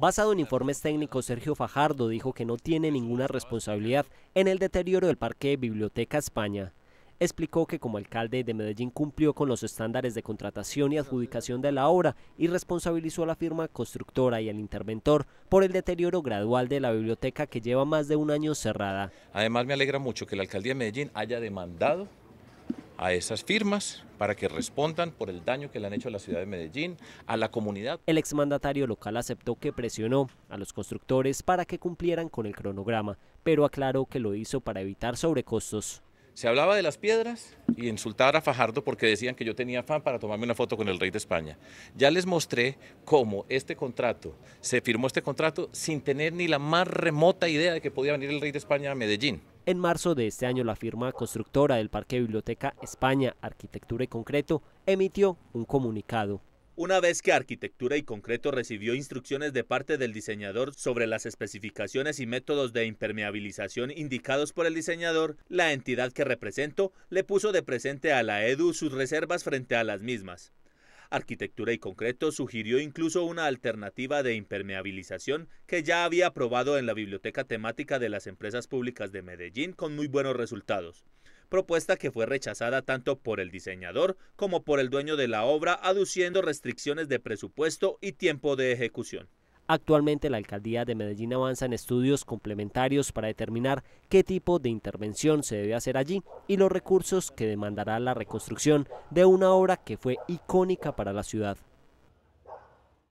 Basado en informes técnicos, Sergio Fajardo dijo que no tiene ninguna responsabilidad en el deterioro del Parque de Biblioteca España. Explicó que como alcalde de Medellín cumplió con los estándares de contratación y adjudicación de la obra y responsabilizó a la firma constructora y al interventor por el deterioro gradual de la biblioteca que lleva más de un año cerrada. Además me alegra mucho que la alcaldía de Medellín haya demandado a esas firmas para que respondan por el daño que le han hecho a la ciudad de Medellín, a la comunidad. El exmandatario local aceptó que presionó a los constructores para que cumplieran con el cronograma, pero aclaró que lo hizo para evitar sobrecostos. Se hablaba de las piedras y insultar a Fajardo porque decían que yo tenía afán para tomarme una foto con el rey de España. Ya les mostré cómo este contrato, se firmó este contrato sin tener ni la más remota idea de que podía venir el rey de España a Medellín. En marzo de este año, la firma constructora del Parque Biblioteca España Arquitectura y Concreto emitió un comunicado. Una vez que Arquitectura y Concreto recibió instrucciones de parte del diseñador sobre las especificaciones y métodos de impermeabilización indicados por el diseñador, la entidad que represento le puso de presente a la EDU sus reservas frente a las mismas. Arquitectura y Concreto sugirió incluso una alternativa de impermeabilización que ya había aprobado en la biblioteca temática de las empresas públicas de Medellín con muy buenos resultados propuesta que fue rechazada tanto por el diseñador como por el dueño de la obra, aduciendo restricciones de presupuesto y tiempo de ejecución. Actualmente la alcaldía de Medellín avanza en estudios complementarios para determinar qué tipo de intervención se debe hacer allí y los recursos que demandará la reconstrucción de una obra que fue icónica para la ciudad.